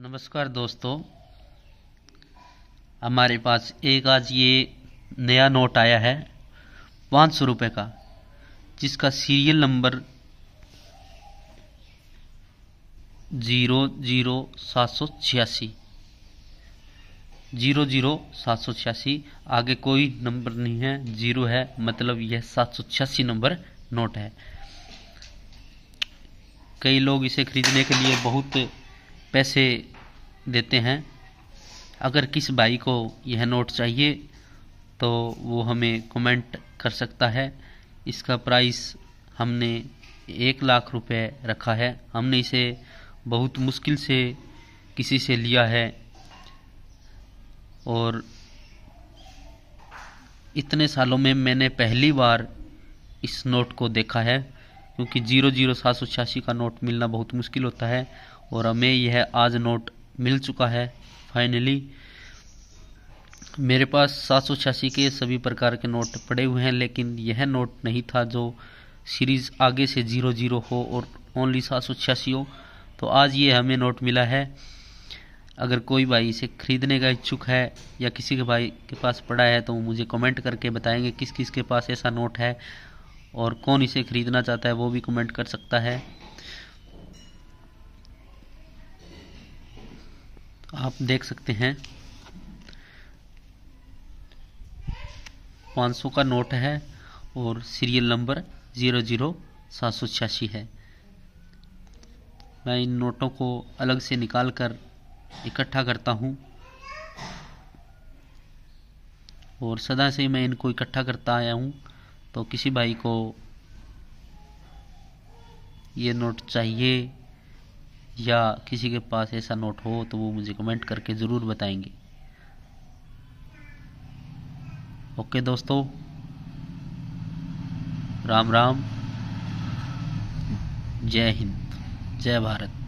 नमस्कार दोस्तों हमारे पास एक आज ये नया नोट आया है पाँच सौ रुपये का जिसका सीरियल नंबर जीरो जीरो सात सौ छियासी जीरो जीरो सात सौ छियासी आगे कोई नंबर नहीं है जीरो है मतलब यह सात सौ छियासी नंबर नोट है कई लोग इसे खरीदने के लिए बहुत पैसे देते हैं अगर किस भाई को यह नोट चाहिए तो वो हमें कमेंट कर सकता है इसका प्राइस हमने एक लाख रुपए रखा है हमने इसे बहुत मुश्किल से किसी से लिया है और इतने सालों में मैंने पहली बार इस नोट को देखा है क्योंकि जीरो जीरो सात सौ छियासी का नोट मिलना बहुत मुश्किल होता है और हमें यह आज नोट मिल चुका है फाइनली मेरे पास सात सौ छियासी के सभी प्रकार के नोट पड़े हुए हैं लेकिन यह नोट नहीं था जो सीरीज़ आगे से ज़ीरो ज़ीरो हो और ओनली सात सौ छियासी हो तो आज ये हमें नोट मिला है अगर कोई भाई इसे ख़रीदने का इच्छुक है या किसी के भाई के पास पड़ा है तो मुझे कमेंट करके बताएंगे किस किस के पास ऐसा नोट है और कौन इसे ख़रीदना चाहता है वो भी कमेंट कर सकता है आप देख सकते हैं 500 का नोट है और सीरियल नंबर ज़ीरो ज़ीरो सात सौ छियासी है मैं इन नोटों को अलग से निकाल कर इकट्ठा करता हूँ और सदा से मैं इनको इकट्ठा करता आया हूँ तो किसी भाई को ये नोट चाहिए या किसी के पास ऐसा नोट हो तो वो मुझे कमेंट करके ज़रूर बताएंगे ओके दोस्तों राम राम जय हिंद जय भारत